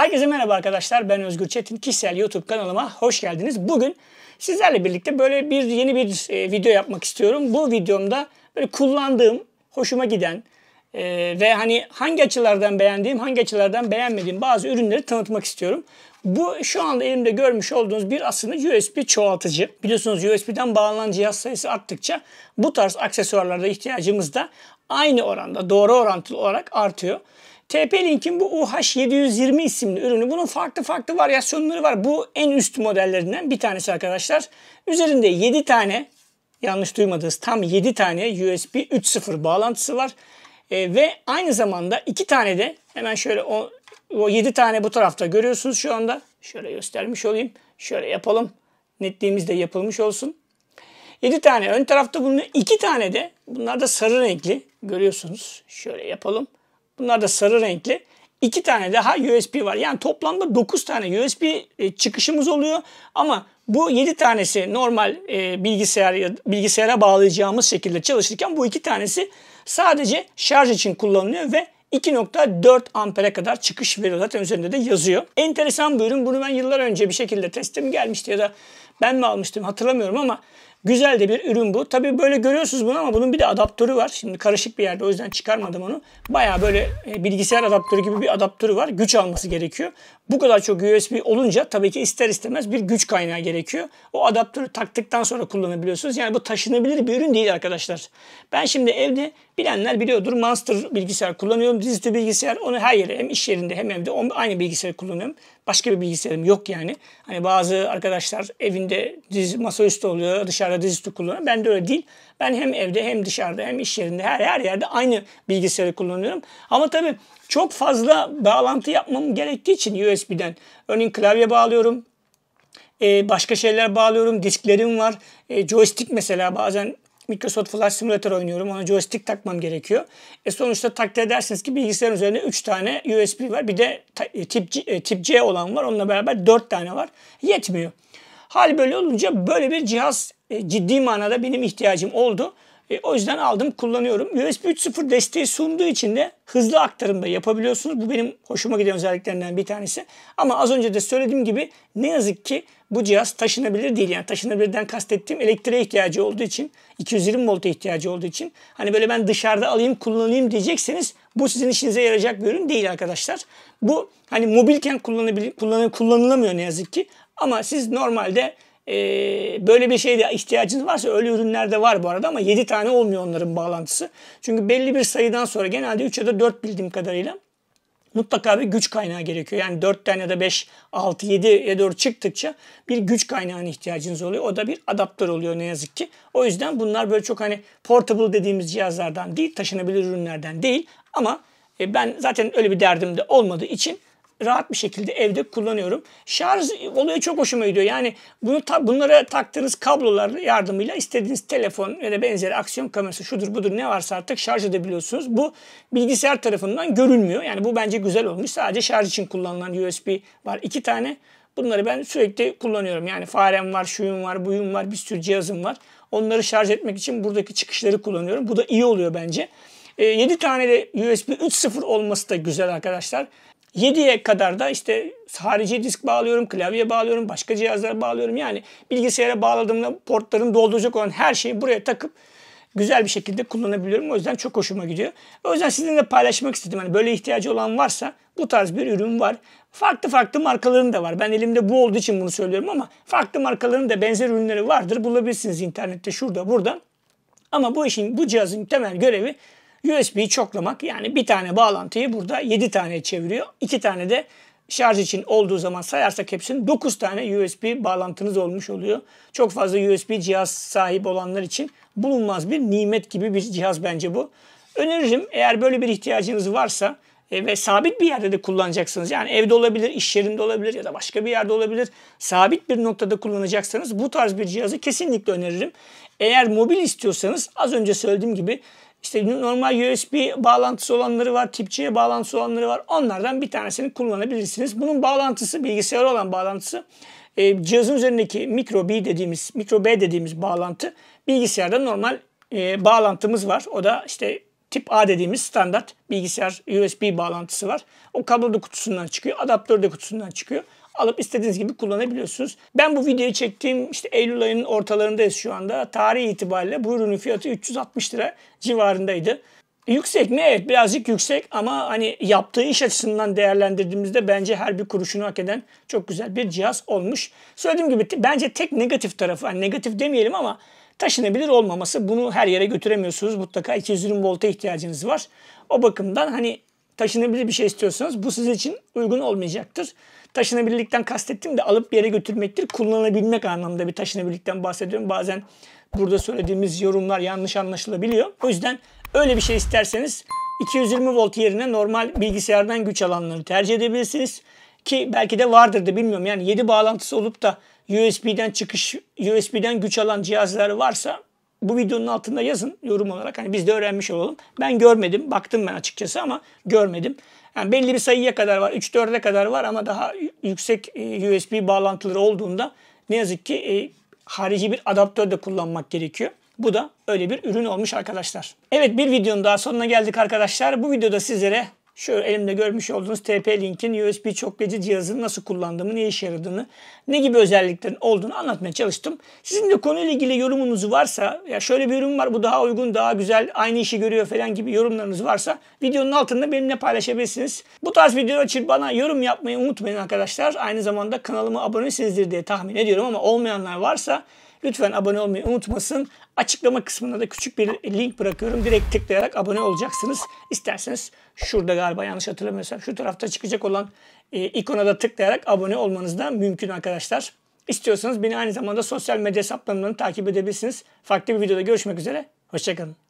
Herkese merhaba arkadaşlar. Ben Özgür Çetin. Kişisel YouTube kanalıma hoş geldiniz. Bugün sizlerle birlikte böyle bir yeni bir e, video yapmak istiyorum. Bu videomda böyle kullandığım, hoşuma giden e, ve hani hangi açılardan beğendiğim, hangi açılardan beğenmediğim bazı ürünleri tanıtmak istiyorum. Bu şu anda elimde görmüş olduğunuz bir aslında USB çoğaltıcı. Biliyorsunuz USB'den bağlanan cihaz sayısı arttıkça bu tarz aksesuarlarda ihtiyacımız da aynı oranda, doğru orantılı olarak artıyor. TP-Link'in bu UH720 isimli ürünü. Bunun farklı farklı varyasyonları var. Bu en üst modellerinden bir tanesi arkadaşlar. Üzerinde 7 tane yanlış duymadınız tam 7 tane USB 3.0 bağlantısı var. E, ve aynı zamanda 2 tane de hemen şöyle o, o 7 tane bu tarafta görüyorsunuz şu anda. Şöyle göstermiş olayım. Şöyle yapalım. Netliğimiz de yapılmış olsun. 7 tane ön tarafta bulunuyor. 2 tane de bunlar da sarı renkli görüyorsunuz. Şöyle yapalım. Bunlar da sarı renkli. İki tane daha USB var. Yani toplamda 9 tane USB e, çıkışımız oluyor. Ama bu 7 tanesi normal e, bilgisayar bilgisayara bağlayacağımız şekilde çalışırken bu iki tanesi sadece şarj için kullanılıyor ve 2.4 ampere kadar çıkış veriyor. Zaten üzerinde de yazıyor. Enteresan bir ürün. Bunu ben yıllar önce bir şekilde testim gelmişti ya da ben mi almıştım hatırlamıyorum ama Güzel de bir ürün bu. Tabii böyle görüyorsunuz bunu ama bunun bir de adaptörü var. Şimdi karışık bir yerde o yüzden çıkarmadım onu. Baya böyle e, bilgisayar adaptörü gibi bir adaptörü var. Güç alması gerekiyor. Bu kadar çok USB olunca tabii ki ister istemez bir güç kaynağı gerekiyor. O adaptörü taktıktan sonra kullanabiliyorsunuz. Yani bu taşınabilir bir ürün değil arkadaşlar. Ben şimdi evde bilenler biliyordur Monster bilgisayar kullanıyorum. Dizüstü bilgisayar onu her yere hem iş yerinde hem evde aynı bilgisayarı kullanıyorum. Başka bir bilgisayarım yok yani. Hani bazı arkadaşlar evinde diz, masaüstü oluyor dışarıda dizüstü kullanıyor. Ben de öyle değil. Ben hem evde hem dışarıda hem iş yerinde her, her yerde aynı bilgisayarı kullanıyorum. Ama tabii çok fazla bağlantı yapmam gerektiği için USB USB'den. Örneğin klavye bağlıyorum. E, başka şeyler bağlıyorum. Disklerim var. E, joystick mesela bazen Microsoft Flash Simulator oynuyorum. Ona joystick takmam gerekiyor. E sonuçta takdir edersiniz ki bilgisayarın üzerinde 3 tane USB var. Bir de e, tip C, e, tip C olan var. Onunla beraber 4 tane var. Yetmiyor. Hal böyle olunca böyle bir cihaz e, ciddi manada benim ihtiyacım oldu. E, o yüzden aldım kullanıyorum. USB 3.0 desteği sunduğu için de hızlı aktarımda yapabiliyorsunuz. Bu benim hoşuma giden özelliklerinden bir tanesi. Ama az önce de söylediğim gibi ne yazık ki bu cihaz taşınabilir değil. Yani taşınabilirden kastettiğim elektriğe ihtiyacı olduğu için 220 volta ihtiyacı olduğu için hani böyle ben dışarıda alayım kullanayım diyecekseniz bu sizin işinize yarayacak bir ürün değil arkadaşlar. Bu hani mobilken kullanılabil- kullanılamıyor ne yazık ki. Ama siz normalde ee, böyle bir şeye ihtiyacınız varsa öyle ürünler de var bu arada ama 7 tane olmuyor onların bağlantısı. Çünkü belli bir sayıdan sonra genelde 3 ya da 4 bildiğim kadarıyla mutlaka bir güç kaynağı gerekiyor. Yani 4 tane ya da 5, 6, 7'ye doğru çıktıkça bir güç kaynağına ihtiyacınız oluyor. O da bir adaptör oluyor ne yazık ki. O yüzden bunlar böyle çok hani portable dediğimiz cihazlardan değil, taşınabilir ürünlerden değil. Ama e, ben zaten öyle bir derdim de olmadığı için rahat bir şekilde evde kullanıyorum. Şarj olayı çok hoşuma gidiyor. Yani bunu ta, bunlara taktığınız kablolar yardımıyla istediğiniz telefon ya da benzeri aksiyon kamerası şudur budur ne varsa artık şarj edebiliyorsunuz. Bu bilgisayar tarafından görülmüyor. Yani bu bence güzel olmuş. Sadece şarj için kullanılan USB var. iki tane Bunları ben sürekli kullanıyorum. Yani farem var, şuyum var, buyum var, bir sürü cihazım var. Onları şarj etmek için buradaki çıkışları kullanıyorum. Bu da iyi oluyor bence. E, ee, 7 tane de USB 3.0 olması da güzel arkadaşlar. 7'ye kadar da işte harici disk bağlıyorum, klavye bağlıyorum, başka cihazlara bağlıyorum. Yani bilgisayara bağladığımda portların dolduracak olan her şeyi buraya takıp güzel bir şekilde kullanabiliyorum. O yüzden çok hoşuma gidiyor. O yüzden sizinle paylaşmak istedim. Hani böyle ihtiyacı olan varsa bu tarz bir ürün var. Farklı farklı markaların da var. Ben elimde bu olduğu için bunu söylüyorum ama farklı markaların da benzer ürünleri vardır. Bulabilirsiniz internette şurada burada. Ama bu işin bu cihazın temel görevi USB çoklamak yani bir tane bağlantıyı burada 7 tane çeviriyor. 2 tane de şarj için olduğu zaman sayarsak hepsinin 9 tane USB bağlantınız olmuş oluyor. Çok fazla USB cihaz sahip olanlar için bulunmaz bir nimet gibi bir cihaz bence bu. Öneririm eğer böyle bir ihtiyacınız varsa e, ve sabit bir yerde de kullanacaksınız. Yani evde olabilir, iş yerinde olabilir ya da başka bir yerde olabilir. Sabit bir noktada kullanacaksanız bu tarz bir cihazı kesinlikle öneririm. Eğer mobil istiyorsanız az önce söylediğim gibi işte normal USB bağlantısı olanları var, tip C'ye bağlantısı olanları var. Onlardan bir tanesini kullanabilirsiniz. Bunun bağlantısı, bilgisayar olan bağlantısı e, cihazın üzerindeki micro B dediğimiz, micro B dediğimiz bağlantı bilgisayarda normal e, bağlantımız var. O da işte tip A dediğimiz standart bilgisayar USB bağlantısı var. O kablo da kutusundan çıkıyor, adaptör de kutusundan çıkıyor alıp istediğiniz gibi kullanabiliyorsunuz. Ben bu videoyu çektiğim işte Eylül ayının ortalarındayız şu anda. Tarih itibariyle bu ürünün fiyatı 360 lira civarındaydı. Yüksek mi? Evet birazcık yüksek ama hani yaptığı iş açısından değerlendirdiğimizde bence her bir kuruşunu hak eden çok güzel bir cihaz olmuş. Söylediğim gibi bence tek negatif tarafı, yani negatif demeyelim ama taşınabilir olmaması bunu her yere götüremiyorsunuz. Mutlaka 220 volta ihtiyacınız var. O bakımdan hani taşınabilir bir şey istiyorsanız bu sizin için uygun olmayacaktır. Taşınabilirlikten kastettiğim de alıp bir yere götürmektir. Kullanabilmek anlamında bir taşınabilirlikten bahsediyorum. Bazen burada söylediğimiz yorumlar yanlış anlaşılabiliyor. O yüzden öyle bir şey isterseniz 220 volt yerine normal bilgisayardan güç alanları tercih edebilirsiniz. Ki belki de vardır da bilmiyorum. Yani 7 bağlantısı olup da USB'den çıkış, USB'den güç alan cihazlar varsa bu videonun altında yazın yorum olarak. Hani biz de öğrenmiş olalım. Ben görmedim. Baktım ben açıkçası ama görmedim. Yani belli bir sayıya kadar var. 3-4'e kadar var ama daha yüksek e, USB bağlantıları olduğunda ne yazık ki e, harici bir adaptör de kullanmak gerekiyor. Bu da öyle bir ürün olmuş arkadaşlar. Evet bir videonun daha sonuna geldik arkadaşlar. Bu videoda sizlere şu elimde görmüş olduğunuz TP-Link'in USB çoklayıcı cihazını nasıl kullandığımı, ne işe yaradığını, ne gibi özelliklerin olduğunu anlatmaya çalıştım. Sizin de konuyla ilgili yorumunuz varsa, ya şöyle bir yorum var bu daha uygun, daha güzel, aynı işi görüyor falan gibi yorumlarınız varsa videonun altında benimle paylaşabilirsiniz. Bu tarz videolar için bana yorum yapmayı unutmayın arkadaşlar. Aynı zamanda kanalıma abonesinizdir diye tahmin ediyorum ama olmayanlar varsa Lütfen abone olmayı unutmasın. Açıklama kısmına da küçük bir link bırakıyorum. Direkt tıklayarak abone olacaksınız. İsterseniz şurada galiba yanlış hatırlamıyorsam şu tarafta çıkacak olan e, ikona da tıklayarak abone olmanız da mümkün arkadaşlar. İstiyorsanız beni aynı zamanda sosyal medya hesaplarımdan takip edebilirsiniz. Farklı bir videoda görüşmek üzere. Hoşçakalın.